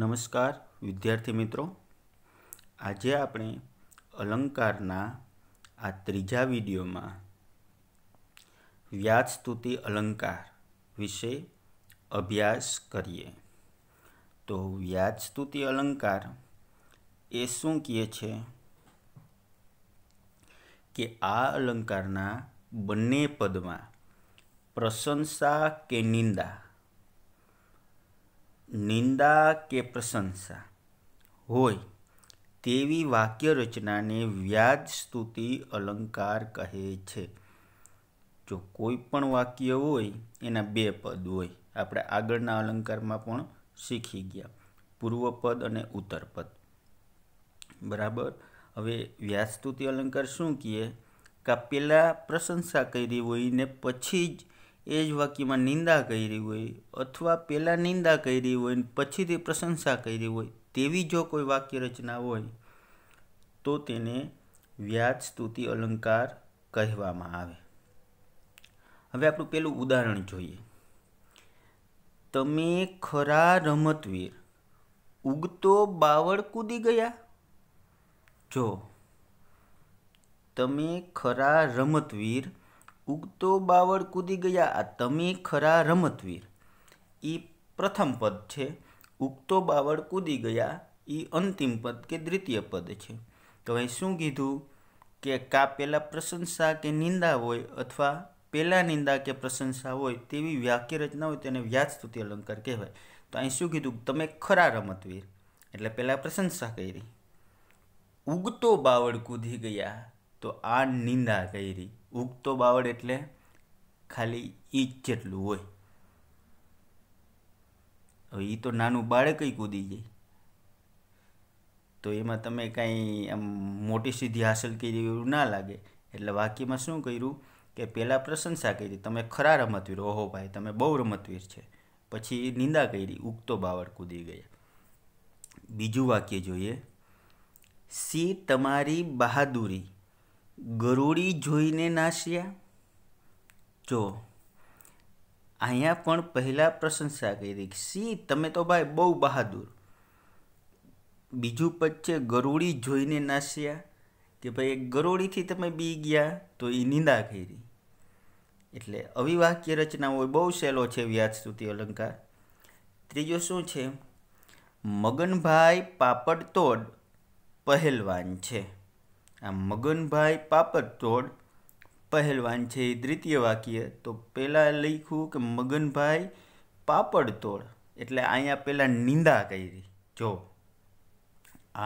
નમસ્કાર વિદ્યાર્થી મિત્રો આજે આપણે અલંકારના આ ત્રીજા વિડીયોમાં વ્યાજસ્તુતિ અલંકાર વિશે અભ્યાસ કરીએ તો વ્યાજસ્તુતિ અલંકાર એ શું કહે છે કે આ અલંકારના બંને પદમાં પ્રશંસા કે નિંદા નિંદા કે પ્રશંસા હોય તેવી વાક્ય રચનાને વ્યાજ સ્તુતિ અલંકાર કહે છે જો કોઈ પણ વાક્ય હોય એના બે પદ હોય આપણે આગળના અલંકારમાં પણ શીખી ગયા પૂર્વપદ અને ઉત્તરપદ બરાબર હવે વ્યાજ સ્તુતિ અલંકાર શું કહીએ કે પહેલાં પ્રશંસા કરી હોય ને પછી જ એ જ વાક્યમાં નિંદા કરી હોય અથવા પહેલાં નિંદા કરી હોય પછીથી પ્રશંસા કરી હોય તેવી જો કોઈ વાક્ય રચના હોય તો તેને વ્યાજ સ્તુતિ અલંકાર કહેવામાં આવે હવે આપણું પેલું ઉદાહરણ જોઈએ તમે ખરા રમતવીર ઉગતો બાવળ કૂદી ગયા જો તમે ખરા રમતવીર ઉગતો બાવળ કૂદી ગયા આ તમે ખરા રમતવીર એ પ્રથમ પદ છે ઉગતો બાવળ કૂદી ગયા એ અંતિમ પદ કે દ્વિતીય પદ છે તો અહીં શું કીધું કે કા પહેલાં પ્રશંસા કે નિંદા હોય અથવા પહેલાં નિંદા કે પ્રશંસા હોય તેવી વાક્ય રચના હોય તેને વ્યાજસ્તુતિ અલંકાર કહેવાય તો અહીં શું કીધું તમે ખરા રમતવીર એટલે પહેલાં પ્રશંસા કરી ઉગતો બાવળ કૂદી ગયા તો આ નિંદા કરી ઉગતો બાવળ એટલે ખાલી ઈજ જેટલું હોય હવે એ તો નાનું બાળકય કૂદી જાય તો એમાં તમે કાંઈ આમ મોટી સિદ્ધિ હાંસલ કરી એવું ના લાગે એટલે વાક્યમાં શું કર્યું કે પહેલાં પ્રશંસા કરી તમે ખરા રમતવીર ઓહો ભાઈ તમે બહુ રમતવીર છે પછી નિંદા કરી ઉગતો બાવળ કૂદી ગયા બીજું વાક્ય જોઈએ સી તમારી બહાદુરી ગરોળી જોઈને નાસ્યા જો અહીંયા પણ પહેલાં પ્રશંસા કરી સી તમે તો ભાઈ બહુ બહાદુર બીજું પચ્ચે છે ગરોળી જોઈને નાસ્યા કે ભાઈ એક ગરોળીથી તમે બી ગયા તો એ નિંદા કરી એટલે અવિવાક્ય રચના હોય બહુ સહેલો છે વ્યાજસ્તુતિ અલંકાર ત્રીજો શું છે મગનભાઈ પાપડતોડ પહેલવાન છે આ મગનભાઈ પાપરતોડ પહેલવાન છે એ દ્વિતીય વાક્ય તો પહેલાં લખ્યું કે મગનભાઈ પાપડતોડ એટલે અહીંયા પહેલાં નિંદા કરી જો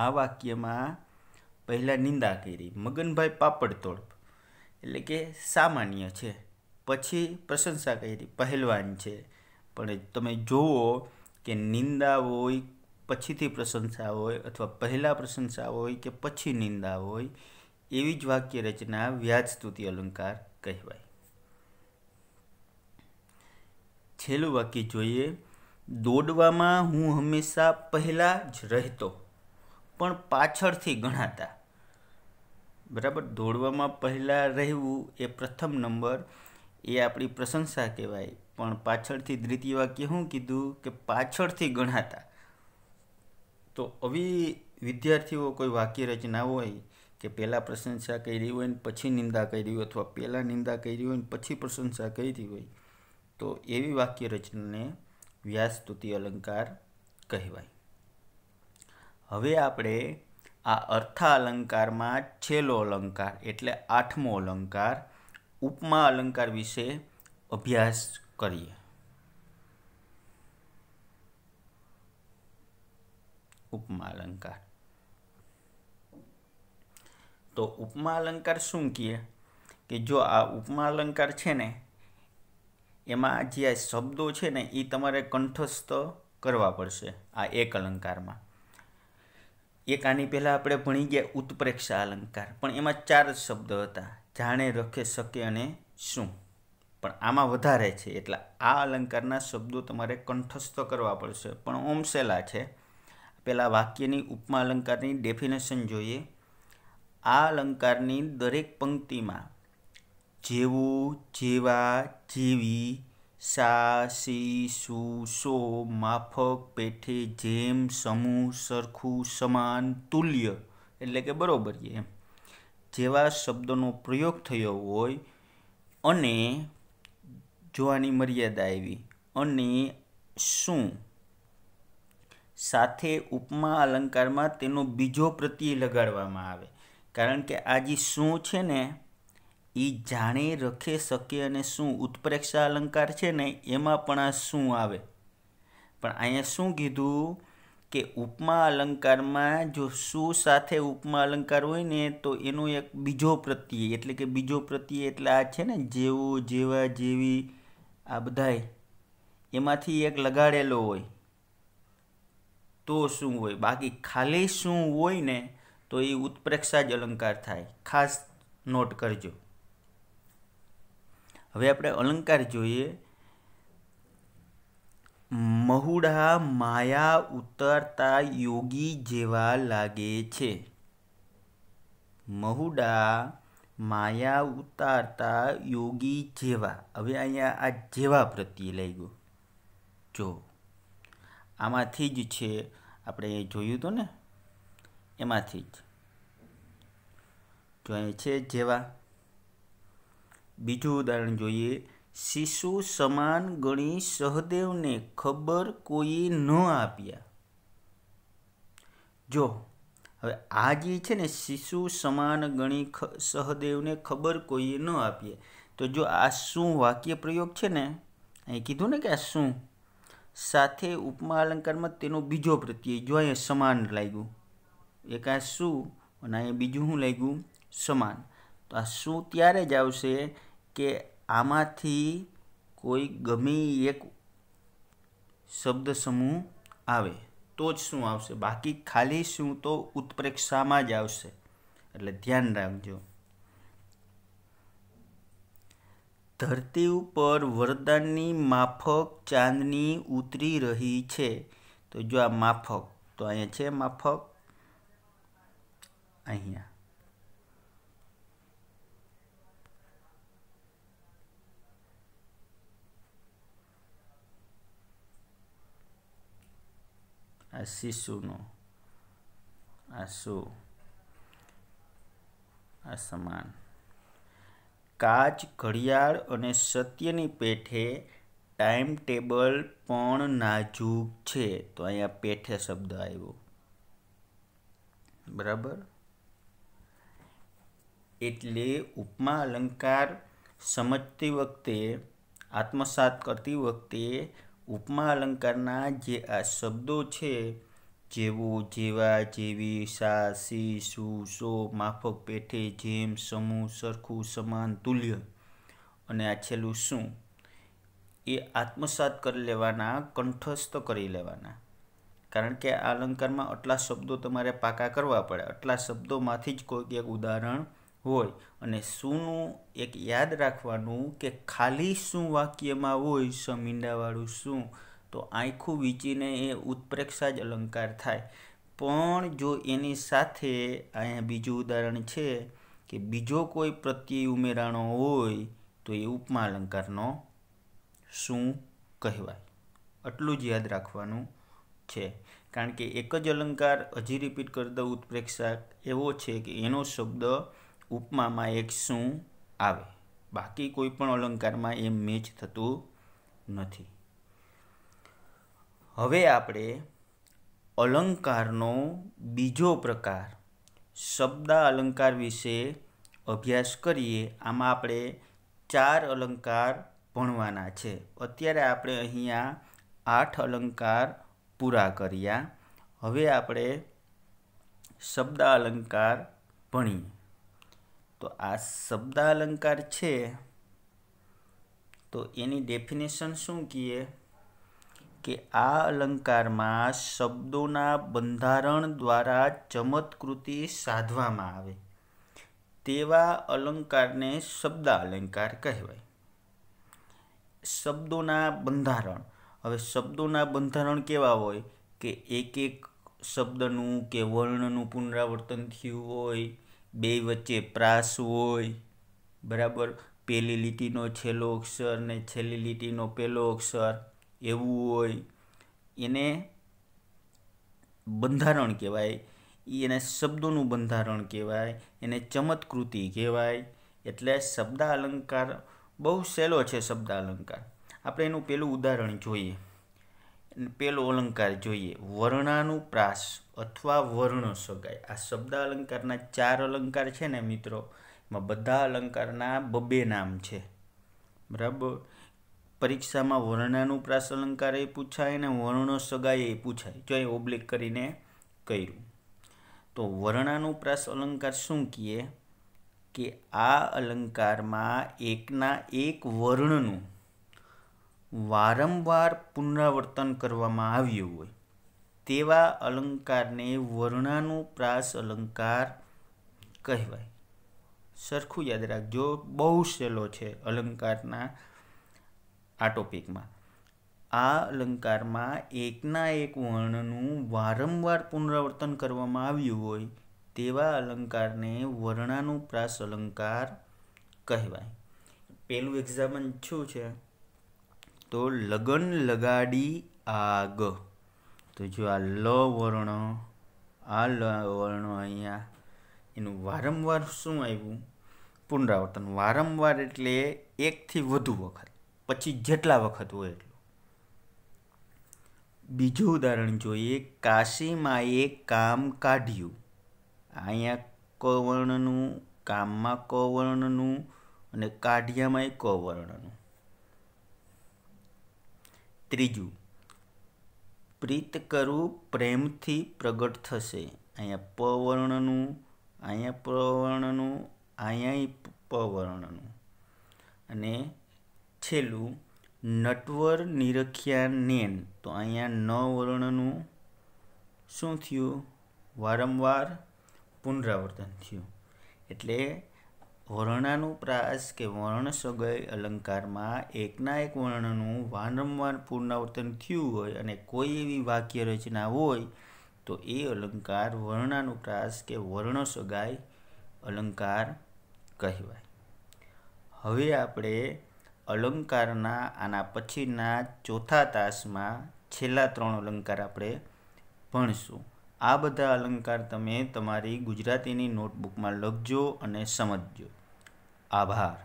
આ વાક્યમાં પહેલાં નિંદા કરી મગનભાઈ પાપડતોડ એટલે કે સામાન્ય છે પછી પ્રશંસા કરી પહેલવાન છે પણ તમે જુઓ કે નિંદા હોય પછીથી પ્રશંસા હોય અથવા પહેલાં પ્રશંસા હોય કે પછી નિંદા હોય એવી જ વાક્ય રચના વ્યાજ સ્તુતિ અલંકાર કહેવાય છેલ્લું વાક્ય જોઈએ દોડવામાં હું હંમેશા પહેલાં જ રહેતો પણ પાછળથી ગણાતા બરાબર દોડવામાં પહેલાં રહેવું એ પ્રથમ નંબર એ આપણી પ્રશંસા કહેવાય પણ પાછળથી દ્વિતીય વાક્ય શું કીધું કે પાછળથી ગણાતા તો આવી વિદ્યાર્થીઓ કોઈ વાક્ય રચના હોય કે પહેલાં પ્રશંસા કરી હોય ને પછી નિંદા કરી હોય અથવા પહેલાં નિંદા કરી હોય ને પછી પ્રશંસા કરી હોય તો એવી વાક્ય રચનાને વ્યાસસ્તુતિ અલંકાર કહેવાય હવે આપણે આ અર્થા અલંકારમાં છેલ્લો અલંકાર એટલે આઠમો અલંકાર ઉપમા અલંકાર વિશે અભ્યાસ કરીએ ઉપમા અલંકાર તો ઉપમા અલંકાર શું કહે કે જો આ ઉપમા અલંકાર છે ને એમાં જે આ શબ્દો છે ને એ તમારે કંઠસ્થ કરવા પડશે આ એક અલંકારમાં એક આની પહેલાં આપણે ભણી ગયા ઉત્પ્રેક્ષા અલંકાર પણ એમાં ચાર શબ્દ હતા જાણે રખે શકે અને શું પણ આમાં વધારે છે એટલે આ અલંકારના શબ્દો તમારે કંઠસ્થ કરવા પડશે પણ ઓમસેલા છે પહેલાં વાક્યની ઉપમા અલંકારની ડેફિનેશન જોઈએ આ અલંકારની દરેક પંક્તિમાં જેવું જેવા જેવી સા સી સુ સો માફક પેઠે જેમ સમૂહ સરખું સમાન તુલ્ય એટલે કે બરોબર એમ જેવા શબ્દોનો પ્રયોગ થયો હોય અને જોવાની મર્યાદા આવી અને શું સાથે ઉપમા અલંકારમાં તેનો બીજો પ્રત્યય લગાડવામાં આવે કારણ કે આજે શું છે ને એ જાણે રખે શકે અને શું ઉત્પ્રેક્ષા અલંકાર છે ને એમાં પણ આ શું આવે પણ અહીંયા શું કીધું કે ઉપમા અલંકારમાં જો શું સાથે ઉપમા અલંકાર હોય ને તો એનો એક બીજો પ્રત્યય એટલે કે બીજો પ્રત્યય એટલે આ છે ને જેવું જેવા જેવી આ બધાય એમાંથી એક લગાડેલો હોય તો શું હોય બાકી ખાલી શું હોય ને તો એ ઉત્પ્રેક્ષા જ અલંકાર થાય ખાસ નોટ કરજો હવે આપણે અલંકાર જોઈએ મહુડા માયા ઉતરતા યોગી જેવા લાગે છે મહુડા માયા ઉતારતા યોગી જેવા હવે અહીંયા આ જેવા પ્રત્યે લાગ્યો જો આમાંથી જ છે આપણે જોયું હતું ને એમાંથી જ જો અહીં છે જેવા બીજું ઉદાહરણ જોઈએ શિશુ સમાન ગણી સહદેવને ખબર કોઈ ન આપ્યા જો હવે આ જે છે ને શિશુ સમાન ગણી સહદેવને ખબર કોઈએ ન આપીએ તો જો આ શું વાક્ય પ્રયોગ છે ને અહીં કીધું ને કે આ શું સાથે ઉપમા અલંકારમાં તેનો બીજો પ્રત્યય જો અહીંયા સમાન લાગ્યું એક આ શું અને અહીંયા બીજું શું લાગ્યું સમાન તો આ શું ત્યારે જ આવશે કે આમાંથી કોઈ ગમે એક શબ્દ સમૂહ આવે તો જ શું આવશે બાકી ખાલી શું તો ઉત્પ્રેક્ષામાં જ આવશે એટલે ધ્યાન રાખજો ધરતી ઉપર વરદાનની માફક ચાંદની ઉતરી રહી છે તો જો આ માફક તો અહીંયા છે માફક અહીંયા આ શિશુનો આ શું આ સમાન કાચ ઘડિયાળ અને સત્યની પેઠે ટાઈમ ટેબલ પણ નાજુક છે તો અહીંયા પેઠે શબ્દ આવ્યો બરાબર એટલે ઉપમા અલંકાર સમજતી વખતે આત્મસાત કરતી વખતે ઉપમા અલંકારના જે આ શબ્દો છે જેવું જેવા જેવી સા સી સુ સો માફક પેઠે જેમ સમૂહ સરખું સમાન તુલ્ય અને આ છેલ્લું શું એ આત્મસાત કરી લેવાના કંઠસ્થ કરી લેવાના કારણ કે આ અલંકારમાં આટલા શબ્દો તમારે પાકા કરવા પડે આટલા શબ્દોમાંથી જ કોઈક એક ઉદાહરણ હોય અને શુંનું એક યાદ રાખવાનું કે ખાલી શું વાક્યમાં હોય સમીંડાવાળું શું તો આંખું વીંચીને એ ઉત્પ્રેક્ષા જ અલંકાર થાય પણ જો એની સાથે અહીંયા બીજું ઉદાહરણ છે કે બીજો કોઈ પ્રત્યય ઉમેરાણો હોય તો એ ઉપમા અલંકારનો શું કહેવાય આટલું જ યાદ રાખવાનું છે કારણ કે એક જ અલંકાર હજી રિપીટ કરતા ઉત્પ્રેક્ષા એવો છે કે એનો શબ્દ ઉપમામાં એક શું આવે બાકી કોઈ પણ અલંકારમાં એ મેચ થતું નથી હવે આપણે અલંકારનો બીજો પ્રકાર શબ્દ અલંકાર વિશે અભ્યાસ કરીએ આમાં આપણે ચાર અલંકાર ભણવાના છે અત્યારે આપણે અહીંયા આઠ અલંકાર પૂરા કર્યા હવે આપણે શબ્દ અલંકાર ભણીએ તો આ શબ્દ અલંકાર છે તો એની ડેફિનેશન શું કહીએ કે આ અલંકારમાં શબ્દોના બંધારણ દ્વારા ચમત્કૃતિ સાધવામાં આવે તેવા અલંકારને શબ્દ અલંકાર કહેવાય શબ્દોના બંધારણ હવે શબ્દોના બંધારણ કેવા હોય કે એક એક શબ્દનું કે વર્ણનું પુનરાવર્તન થયું હોય બે વચ્ચે પ્રાસ હોય બરાબર પેલી લીટીનો છેલ્લો અક્ષર ને છેલ્લી લીટીનો પહેલો અક્ષર એવું હોય એને બંધારણ કહેવાય એને શબ્દોનું બંધારણ કહેવાય એને ચમત્કૃતિ કહેવાય એટલે શબ્દ અલંકાર બહુ સહેલો છે શબ્દ અલંકાર આપણે એનું પહેલું ઉદાહરણ જોઈએ પહેલો અલંકાર જોઈએ વર્ણાનું પ્રાસ અથવા વર્ણ સગાય આ શબ્દ અલંકારના ચાર અલંકાર છે ને મિત્રો એમાં બધા અલંકારના બબે નામ છે બરાબર પરીક્ષામાં વર્ણાનું અલંકાર એ પૂછાય અને વર્ણો સગાએ પૂછાય જો એ ઓબ્લિક કરીને કર્યું તો વર્ણાનું પ્રાસ અલંકાર શું કહીએ કે આ અલંકારમાં એકના એક વર્ણનું વારંવાર પુનરાવર્તન કરવામાં આવ્યું હોય તેવા અલંકારને વર્ણાનું પ્રાસ અલંકાર કહેવાય સરખું યાદ રાખજો બહુ સહેલો છે અલંકારના આ ટોપિકમાં આ અલંકારમાં એકના એક વર્ણનું વારંવાર પુનરાવર્તન કરવામાં આવ્યું હોય તેવા અલંકારને વર્ણાનુપ્રાસ અલંકાર કહેવાય પહેલું એક્ઝામ્પલ શું છે તો લગન લગાડી આગ તો જો આ લ વર્ણ આ લ વર્ણ અહીંયા એનું વારંવાર શું આવ્યું પુનરાવર્તન વારંવાર એટલે એકથી વધુ વખત પછી જેટલા વખત હોય એટલું બીજું ઉદાહરણ જોઈએ કાશીમાંએ કામ કાઢ્યું અહીંયા કવર્ણનું કામમાં કવર્ણનું અને કાઢ્યામાંય કવર્ણનું ત્રીજું પ્રીત કરવું પ્રેમથી પ્રગટ થશે અહીંયા પવર્ણનું અહીંયા પ્રવર્ણનું અહીંયા પવર્ણનું અને છેલ્લું નટવર નિરખ્યા નેન તો અહીંયા ન વર્ણનું શું થયું વારંવાર પુનરાવર્તન થયું એટલે વર્ણાનુપ્રાસ કે વર્ણ સગય અલંકારમાં એકના એક વર્ણનું વારંવાર પુનરાવર્તન થયું હોય અને કોઈ એવી વાક્ય રચના હોય તો એ અલંકાર વર્ણાનુપ્રાસ કે વર્ણ સગાય અલંકાર કહેવાય હવે આપણે અલંકારના આના પછીના ચોથા તાસમાં છેલ્લા ત્રણ અલંકાર આપણે ભણીશું આ બધા અલંકાર તમે તમારી ગુજરાતીની નોટબુકમાં લખજો અને સમજજો આભાર